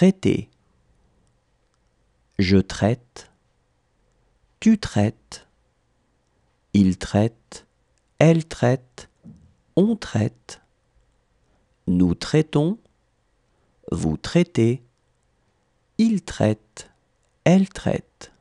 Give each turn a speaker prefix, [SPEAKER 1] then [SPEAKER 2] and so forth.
[SPEAKER 1] Traiter. Je traite. Tu traites. Il traite. Elle traite. On traite. Nous traitons. Vous traitez. Il traite. Elle traite.